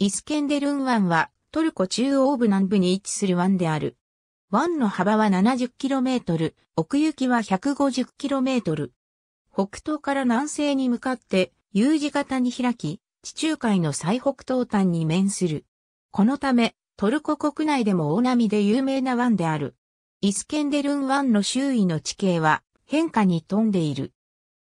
イスケンデルン湾はトルコ中央部南部に位置する湾である。湾の幅は 70km、奥行きは 150km。北東から南西に向かって U 字型に開き、地中海の最北東端に面する。このため、トルコ国内でも大波で有名な湾である。イスケンデルン湾の周囲の地形は変化に富んでいる。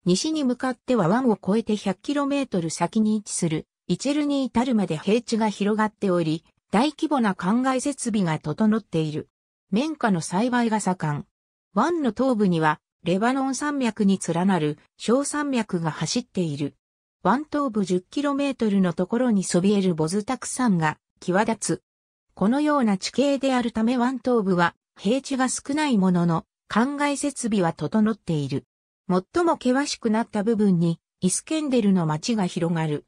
西に向かっては湾を越えて 100km 先に位置するイチルに至るまで平地が広がっており、大規模な灌漑設備が整っている。綿花の栽培が盛ん。湾の東部には、レバノン山脈に連なる小山脈が走っている。湾東部 10km のところにそびえるボズタク山が際立つ。このような地形であるため湾東部は平地が少ないものの、灌漑設備は整っている。最も険しくなった部分に、イスケンデルの町が広がる。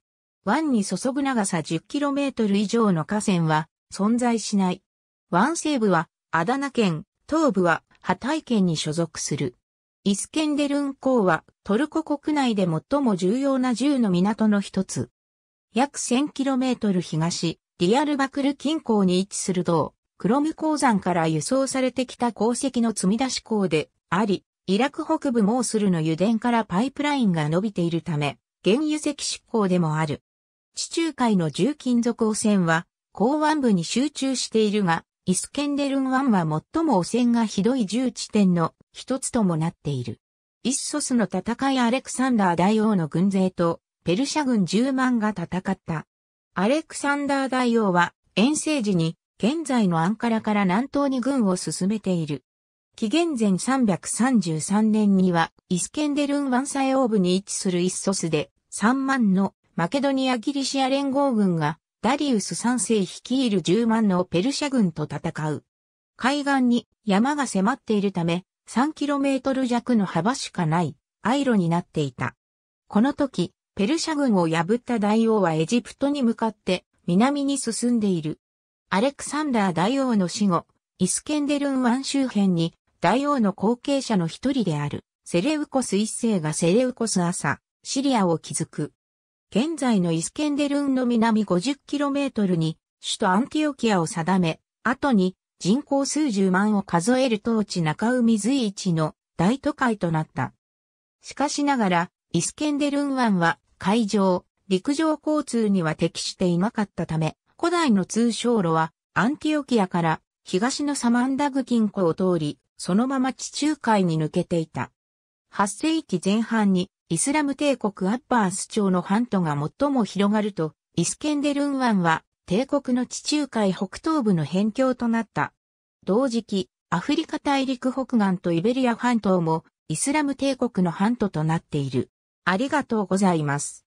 湾に注ぐ長さ 10km 以上の河川は存在しない。湾西部はアダナ県、東部はハタイ県に所属する。イスケンデルン港はトルコ国内で最も重要な銃の港の一つ。約 1000km 東、リアルバクル近郊に位置する道、クロム鉱山から輸送されてきた鉱石の積み出し港であり、イラク北部モースルの油田からパイプラインが伸びているため、原油石執行でもある。地中海の重金属汚染は、港湾部に集中しているが、イスケンデルン湾は最も汚染がひどい重地点の一つともなっている。イッソスの戦いアレクサンダー大王の軍勢とペルシャ軍10万が戦った。アレクサンダー大王は遠征時に現在のアンカラから南東に軍を進めている。紀元前333年にはイスケンデルン湾西欧部に位置するイッソスで3万のマケドニア・ギリシア連合軍がダリウス3世率いる10万のペルシャ軍と戦う。海岸に山が迫っているため 3km 弱の幅しかないアイロになっていた。この時、ペルシャ軍を破った大王はエジプトに向かって南に進んでいる。アレクサンダー大王の死後、イスケンデルン湾周辺に大王の後継者の一人であるセレウコス一世がセレウコス朝、シリアを築く。現在のイスケンデルンの南 50km に首都アンティオキアを定め、後に人口数十万を数える当地中海随一の大都会となった。しかしながら、イスケンデルン湾は海上、陸上交通には適していなかったため、古代の通商路はアンティオキアから東のサマンダグ近郊を通り、そのまま地中海に抜けていた。8世紀前半にイスラム帝国アッバース朝の半島が最も広がると、イスケンデルン湾は帝国の地中海北東部の辺境となった。同時期、アフリカ大陸北岸とイベリア半島もイスラム帝国の半島となっている。ありがとうございます。